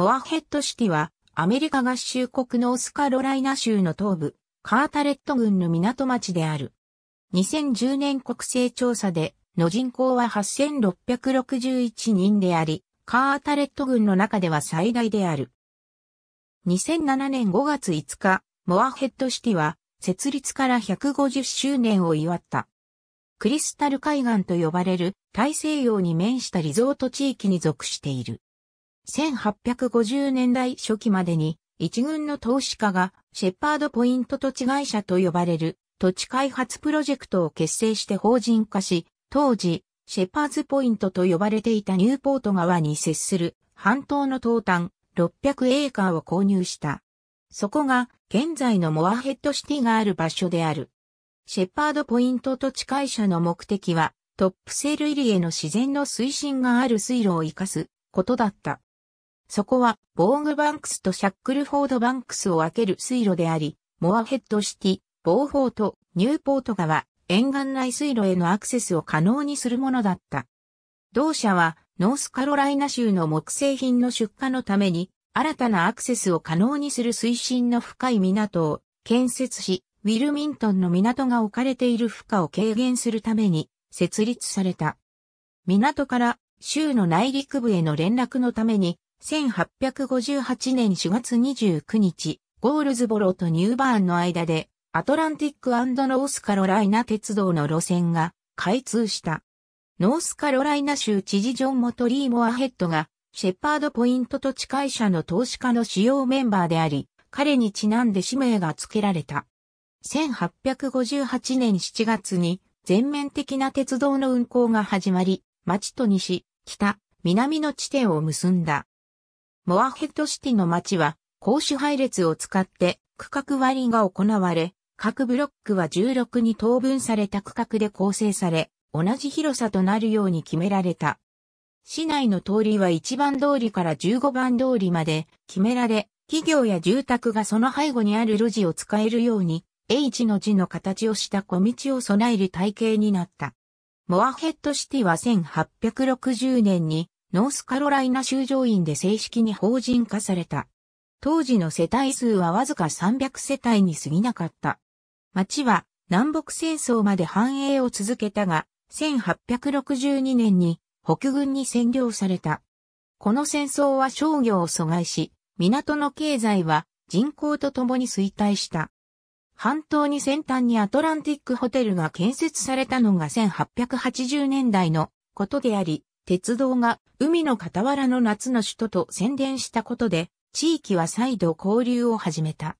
モアヘッドシティは、アメリカ合衆国ノースカロライナ州の東部、カータレット郡の港町である。2010年国勢調査で、の人口は8661人であり、カータレット郡の中では最大である。2007年5月5日、モアヘッドシティは、設立から150周年を祝った。クリスタル海岸と呼ばれる大西洋に面したリゾート地域に属している。1850年代初期までに一軍の投資家がシェパードポイント土地会社と呼ばれる土地開発プロジェクトを結成して法人化し、当時、シェパーズポイントと呼ばれていたニューポート川に接する半島の東端600エーカーを購入した。そこが現在のモアヘッドシティがある場所である。シェパードポイント土地会社の目的はトップセル入りへの自然の推進がある水路を活かすことだった。そこは、ボーグバンクスとシャックルフォードバンクスを分ける水路であり、モアヘッドシティ、ボーフォート、ニューポート川、沿岸内水路へのアクセスを可能にするものだった。同社は、ノースカロライナ州の木製品の出荷のために、新たなアクセスを可能にする水深の深い港を建設し、ウィルミントンの港が置かれている負荷を軽減するために設立された。港から州の内陸部への連絡のために1858年4月29日、ゴールズボロとニューバーンの間で、アトランティックノースカロライナ鉄道の路線が開通した。ノースカロライナ州知事ジョン・モトリー・モアヘッドが、シェパードポイントと地会社の投資家の主要メンバーであり、彼にちなんで氏名が付けられた。1858年7月に全面的な鉄道の運行が始まり、町と西、北、南の地点を結んだ。モアヘッドシティの街は、公主配列を使って区画割りが行われ、各ブロックは16に等分された区画で構成され、同じ広さとなるように決められた。市内の通りは1番通りから15番通りまで決められ、企業や住宅がその背後にある路地を使えるように、H の字の形をした小道を備える体系になった。モアヘッドシティは1860年にノースカロライナ州上院で正式に法人化された。当時の世帯数はわずか300世帯に過ぎなかった。町は南北戦争まで繁栄を続けたが、1862年に北軍に占領された。この戦争は商業を阻害し、港の経済は人口と共に衰退した。半島に先端にアトランティックホテルが建設されたのが1880年代のことであり、鉄道が海の傍らの夏の首都と宣伝したことで、地域は再度交流を始めた。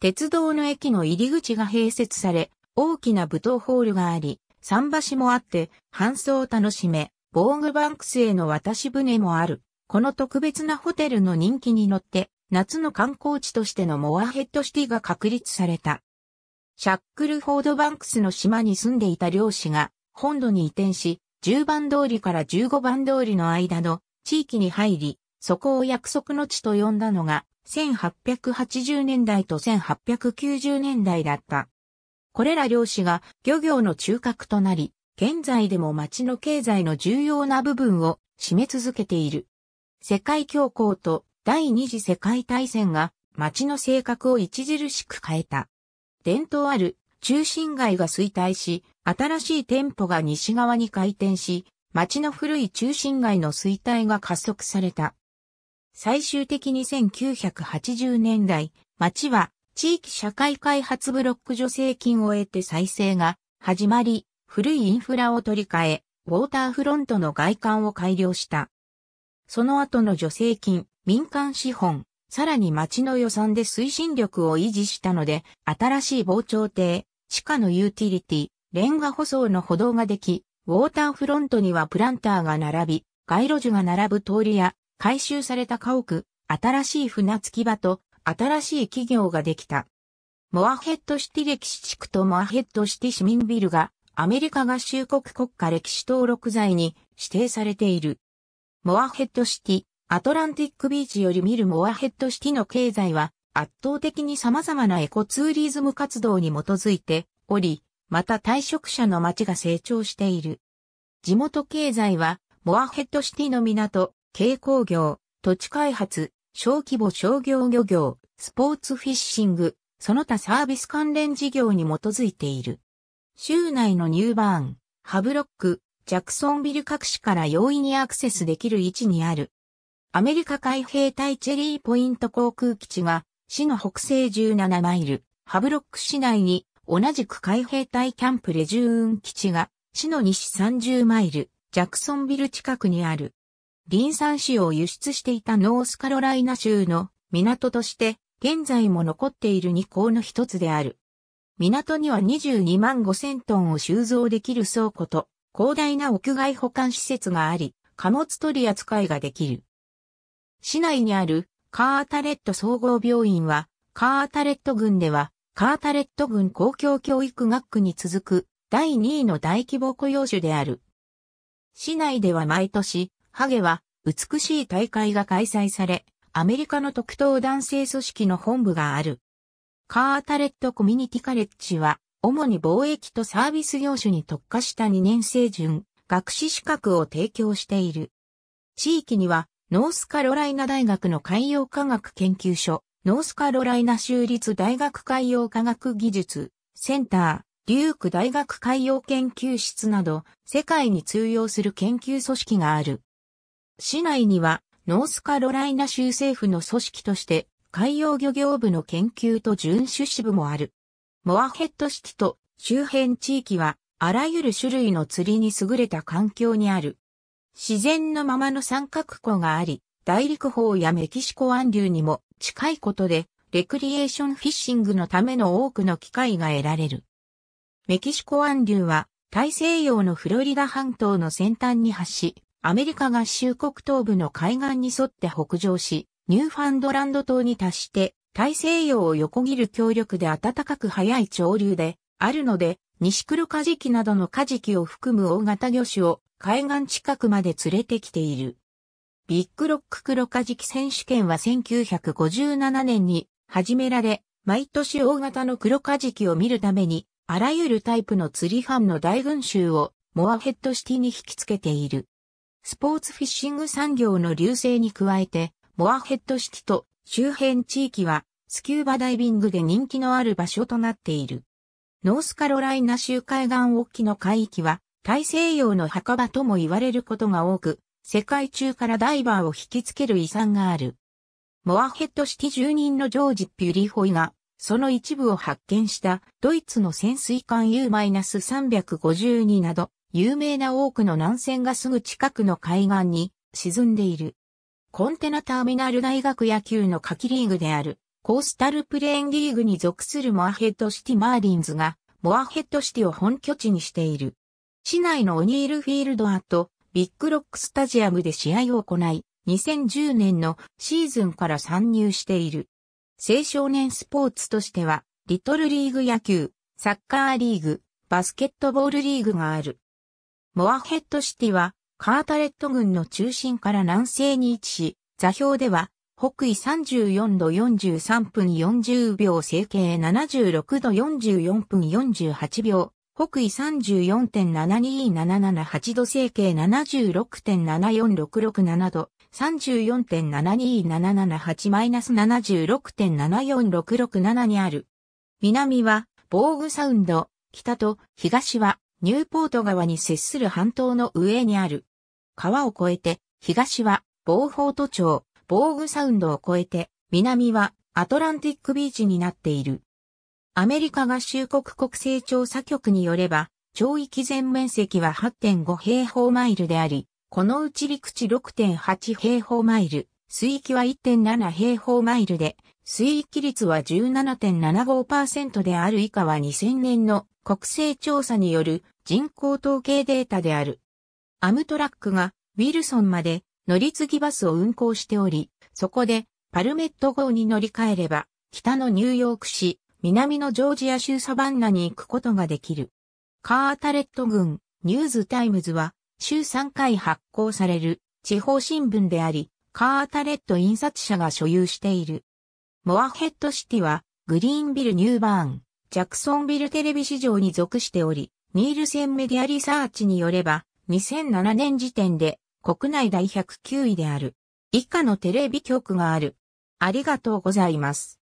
鉄道の駅の入り口が併設され、大きな舞踏ホールがあり、桟橋もあって、搬送を楽しめ、ボーグバンクスへの渡し船もある。この特別なホテルの人気に乗って、夏の観光地としてのモアヘッドシティが確立された。シャックルフォードバンクスの島に住んでいた漁師が、本土に移転し、10番通りから15番通りの間の地域に入り、そこを約束の地と呼んだのが、1880年代と1890年代だった。これら漁師が漁業の中核となり、現在でも町の経済の重要な部分を占め続けている。世界恐慌と第二次世界大戦が町の性格を著しく変えた。伝統ある中心街が衰退し、新しい店舗が西側に開店し、町の古い中心街の衰退が加速された。最終的に1980年代、町は地域社会開発ブロック助成金を得て再生が始まり、古いインフラを取り替え、ウォーターフロントの外観を改良した。その後の助成金、民間資本、さらに町の予算で推進力を維持したので、新しい防潮堤、地下のユーティリティ、レンガ舗装の歩道ができ、ウォーターフロントにはプランターが並び、街路樹が並ぶ通りや、改修された家屋、新しい船着き場と、新しい企業ができた。モアヘッドシティ歴史地区とモアヘッドシティ市民ビルが、アメリカ合衆国国家歴史登録財に指定されている。モアヘッドシティ、アトランティックビーチより見るモアヘッドシティの経済は圧倒的に様々なエコツーリズム活動に基づいており、また退職者の街が成長している。地元経済は、モアヘッドシティの港、軽工業、土地開発、小規模商業漁業、スポーツフィッシング、その他サービス関連事業に基づいている。州内のニューバーン、ハブロック、ジャクソンビル各市から容易にアクセスできる位置にある。アメリカ海兵隊チェリーポイント航空基地が市の北西17マイル、ハブロック市内に同じく海兵隊キャンプレジューン基地が、市の西30マイル、ジャクソンビル近くにある。リン酸市を輸出していたノースカロライナ州の港として、現在も残っている2港の一つである。港には22万5千トンを収蔵できる倉庫と、広大な屋外保管施設があり、貨物取り扱いができる。市内にあるカータレット総合病院は、カータレット郡ではカータレット郡公共教育学区に続く第2位の大規模雇用種である。市内では毎年、ハゲは美しい大会が開催され、アメリカの特等男性組織の本部がある。カータレットコミュニティカレッジは、主に貿易とサービス業種に特化した2年生準、学士資格を提供している。地域には、ノースカロライナ大学の海洋科学研究所、ノースカロライナ州立大学海洋科学技術センター、リューク大学海洋研究室など世界に通用する研究組織がある。市内にはノースカロライナ州政府の組織として海洋漁業部の研究と準種支部もある。モアヘッドシティと周辺地域はあらゆる種類の釣りに優れた環境にある。自然のままの三角湖があり、大陸峰やメキシコ湾流にも近いことで、レクリエーションフィッシングのための多くの機会が得られる。メキシコ湾流は、大西洋のフロリダ半島の先端に発し、アメリカ合衆国東部の海岸に沿って北上し、ニューファンドランド島に達して、大西洋を横切る強力で暖かく速い潮流で、あるので、西黒カジキなどのカジキを含む大型魚種を海岸近くまで連れてきている。ビッグロック黒カジキ選手権は1957年に始められ、毎年大型の黒カジキを見るために、あらゆるタイプの釣りファンの大群衆をモアヘッドシティに引きつけている。スポーツフィッシング産業の流星に加えて、モアヘッドシティと周辺地域はスキューバダイビングで人気のある場所となっている。ノースカロライナ州海岸沖の海域は大西洋の墓場とも言われることが多く、世界中からダイバーを引きつける遺産がある。モアヘッドシティ住人のジョージ・ピュリホイが、その一部を発見したドイツの潜水艦 U-352 など、有名な多くの南線がすぐ近くの海岸に沈んでいる。コンテナターミナル大学野球の夏季リーグである、コースタルプレーンリーグに属するモアヘッドシティマーリンズが、モアヘッドシティを本拠地にしている。市内のオニールフィールドアとビッグロックスタジアムで試合を行い、2010年のシーズンから参入している。青少年スポーツとしては、リトルリーグ野球、サッカーリーグ、バスケットボールリーグがある。モアヘッドシティは、カータレット郡の中心から南西に位置し、座標では、北緯34度43分40秒、整形76度44分48秒、北緯3 4 7 2 7 7 8度西形76.74667度、34.72778-76.74667にある。南は、ボーグサウンド、北と東は、ニューポート川に接する半島の上にある。川を越えて、東は、ボーフォート町、ボーグサウンドを越えて、南は、アトランティックビーチになっている。アメリカ合衆国国勢調査局によれば、町域全面積は8.5平方マイルであり、このうち陸地6.8平方マイル、水域は1.7平方マイルで、水域率は17.75%である以下は2000年の国勢調査による人口統計データである。アムトラックがウィルソンまで乗り継ぎバスを運行しており、そこでパルメット号に乗り換えれば、北のニューヨーク市、南のジョージア州サバンナに行くことができる。カータレット郡、ニューズタイムズは、週3回発行される地方新聞であり、カータレット印刷社が所有している。モアヘッドシティは、グリーンビル・ニューバーン、ジャクソンビルテレビ市場に属しており、ニールセンメディアリサーチによれば、2007年時点で国内第109位である。以下のテレビ局がある。ありがとうございます。